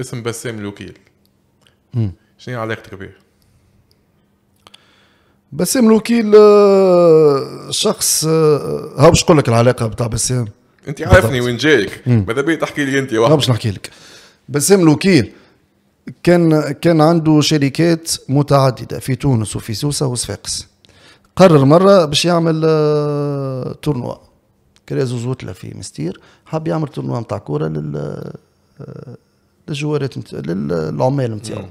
اسم بسام الوكيل شنو هي علاقتك به؟ بسام الوكيل آه، شخص آه، ها باش نقول لك العلاقه بتاع بسام انت عارفني وين جايك ماذا بيا تحكي لي انت واحد باش نحكي لك بسام الوكيل كان كان عنده شركات متعدده في تونس وفي سوسه وصفاقس قرر مره باش يعمل آه، تورنوا كريزو زوتلا في مستير حاب يعمل تورنوا نتاع كوره لل للجوارات نتاع للعمال نتاعو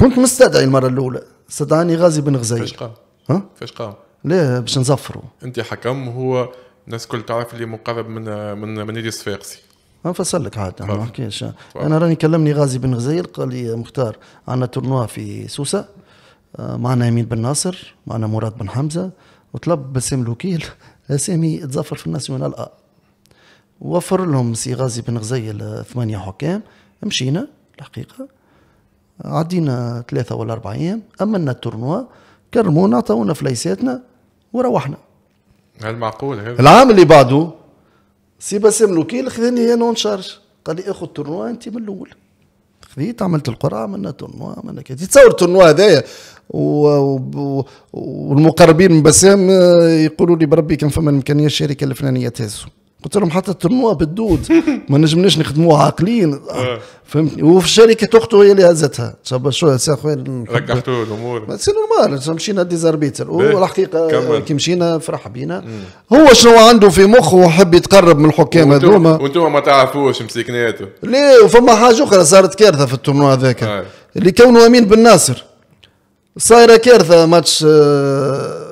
كنت مستدعي المره الاولى استدعاني غازي بن غزي فاش قام؟ ها؟ فاش قام؟ لا باش نزفروا انت حكم هو الناس الكل تعرف اللي مقرب من من من يدي الصفاقسي نفصل لك عاد ما نحكيش انا راني كلمني غازي بن غزير قال لي مختار عندنا تورنوا في سوسه آه، معنا امين بن ناصر معنا مراد بن حمزه وطلب بسام الوكيل اسامي تزفر في الناسيونال ا وفر لهم سي غازي بن غزيل ثمانية حكام مشينا الحقيقة عدينا ثلاثة ولا أربعة أيام أمنا التورنوا كرمونا عطاونا فليساتنا وروحنا هل معقول هذا العام اللي بعده سي باسم لوكيل خذني انا اون شارج قال لي اخذ تورنوا انت من الاول خذيت عملت القرعه عملنا تورنوا عملنا كذا تصور التورنوا هذايا و... و... والمقربين من بسام آه، يقولوا لي بربي كان فما الامكانيه الشركه الفلانيه تهزوا قلت لهم حتى تموها بالدود ما نجمناش نخدموها عاقلين آه. آه، فهمتني وفي الشركه اخته هي اللي هزتها شابا شو يا خويا رجعتوا الامور سي نورمال مشينا ديزاربيتر والحقيقه كي مشينا فرح بينا هو شنو عنده في مخه وحب يتقرب من الحكام هذوما وانتم ما تعرفوش مسكناته لا وفما حاجه اخرى صارت كارثه في الترنوا هذاك آه. اللي كونه امين بن ناصر صايره كارثه ماتش آه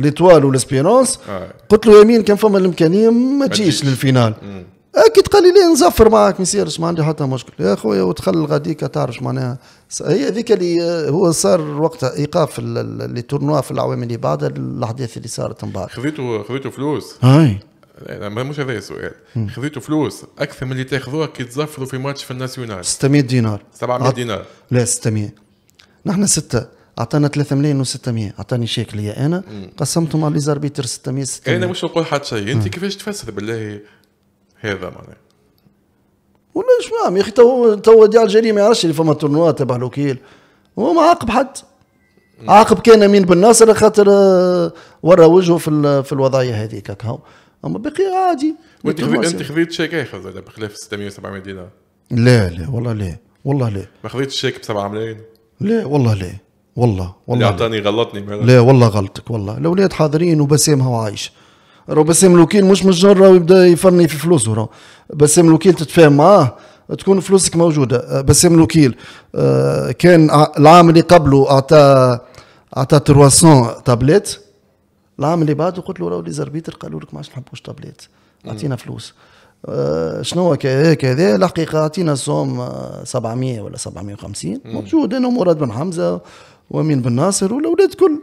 ليتوال والاسبيرونس آه. قلت له يمين كان فما الامكانيه ما تجيش للفينال اكيد قال لي نزفر معاك ما يصيرش ما عندي حتى مشكل يا خويا وتخل غاديك تعرف معناها هي هذيك اللي آه، هو صار وقتها ايقاف لي تورنوا في الاعوام اللي بعدها الاحداث اللي صارت من بعد خذيتوا خذيتوا فلوس هاي مش هذا السؤال خذيتوا فلوس اكثر من اللي تاخذوها كي تزفروا في ماتش في الناسيونال 600 دينار 700 دينار لا 600 نحن سته اعطانا 3 ملايين و600 اعطاني شيك ليا انا قسمتهم على ليزاربيتر 600 600 انا مش نقول حتى شيء انت كيفاش تفسر بالله هذا معناها ولا شو فاهم يا اخي تو تو ديال الجريمه ما يعرفش اللي فما تورنوا تبع الوكيل هو ما عاقب حد عاقب كان امين بن ناصر خاطر آه، ورى وجهه في في الوضعيه هذيك هكا اما بقي عادي وانت انت خذيت شيك اخر زاد بخلاف 600 700 دينار لا لا والله لا والله لا ما خذيتش شيك ب 7 ملايين لا والله لا والله والله اللي اعطاني غلطني لا والله غلطك والله الاولاد حاضرين وبسام هو عايش راه بسام الوكيل مش مش جرة ويبدا يفرني في فلوسه راه بسام الوكيل تتفاهم معاه تكون فلوسك موجوده بسام الوكيل آه، كان العام اللي قبله اعطى اعطى 300 تابلت العام اللي بعده قلت له راهو لي زربيتر قالوا لك ما عادش نحبوش تابلت اعطينا فلوس آه شنو كذا كذا الحقيقه اعطينا سوم 700 آه، ولا 750 موجود انا ومراد بن حمزه وامين بن ناصر والاولاد كل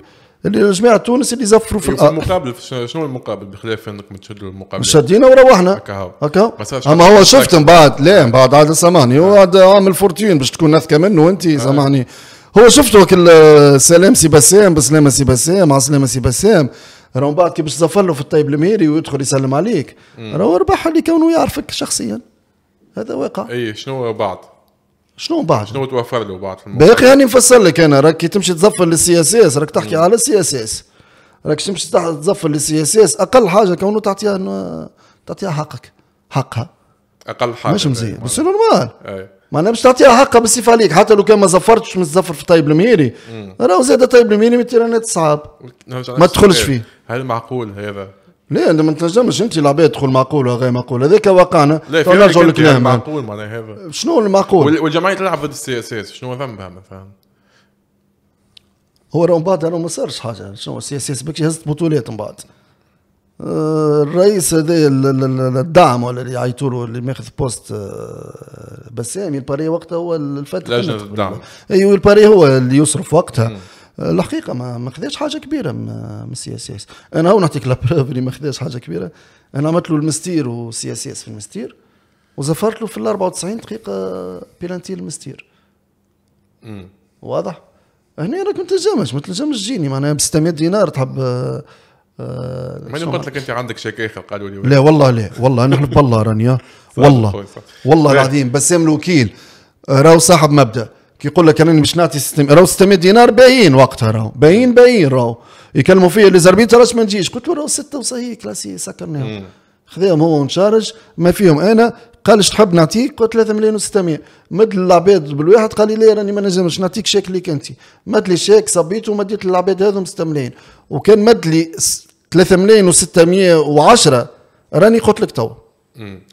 جماعه تونس اللي زفروا في إيه، الارض المقابل شنو المقابل بخلاف انكم تشدوا المقابل شدينا وروحنا هكا هكا اما هو شفت من بعد لا من بعد عاد سامحني هو عاد آه. عامل فورتين باش تكون اذكى منه انت سامحني آه. هو شفته كل سلام سي بسام بسلامه سي بسام مع سلامه سي بسام راهو بعد كي باش تزفر له في الطيب الميري ويدخل يسلم عليك راهو ربح اللي كونه يعرفك شخصيا هذا واقع اي شنو بعد شنو بعد؟ شنو توفر له بعد في الموضوع؟ باقي راني يعني نفسر لك انا راك كي تمشي تزفر للسي اس اس راك تحكي على السي اس اس راك تمشي تزفر للسي اس اس اقل حاجه كونه تعطيها تعطيها حقك حقها اقل حاجه مش مزيان بس نورمال معناها باش تعطيها حقها بالسيف عليك حتى لو كان ما زفرتش مش تزفر في طيب المهيري راهو زاد طيب المهيري من التيرانات صعاب ما تدخلش فيه هل معقول هذا لا انت ما تنجمش انت العباد تقول معقول غير معقول هذاك واقعنا نرجعوا للكلام معقول معناها شنو المعقول والجمعيه تلعب ضد السي اس اس شنو ذنبها مثلا هو من بعد ما صارش حاجه شنو السي اس اس بكش هزت بطولات من بعد آه، الرئيس هذا الدعم ولا اللي يعيطوا له اللي ماخذ بوست آه، بسام الباري وقتها هو الفتح لجنه الدعم ايوه الباري هو اللي يصرف وقتها م. الحقيقه ما ما خذاش حاجه كبيره من السي اس اس انا هو نعطيك لابروف اللي ما خذاش حاجه كبيره انا عملت له المستير والسي اس اس في المستير وزفرت له في ال 94 دقيقه بيلانتي المستير واضح هنا راك ما تنجمش ما تنجمش تجيني معناها ب 600 دينار تحب آه, آه، ماني قلت لك انت عندك شكايخ قالوا لي لا والله لا والله انا نحب رانيا والله والله العظيم بسام الوكيل راهو صاحب مبدا كيقول لك راني باش نعطي 600 راهو 600 دينار باين وقتها راهو باين باين راهو يكلموا فيا لي زربين راش ما نجيش قلت له راهو سته وصهي كلاسي سكرناهم خذاهم هو ونشارج ما فيهم انا قال اش تحب نعطيك قلت 3 مليون و600 مد العباد بالواحد قال لي لا راني ما نجمش نعطيك شيك ليك انت مد لي شيك صبيته ومديت للعباد هذو 6 ملايين وكان مد لي 3 ملايين و610 راني قلت لك تو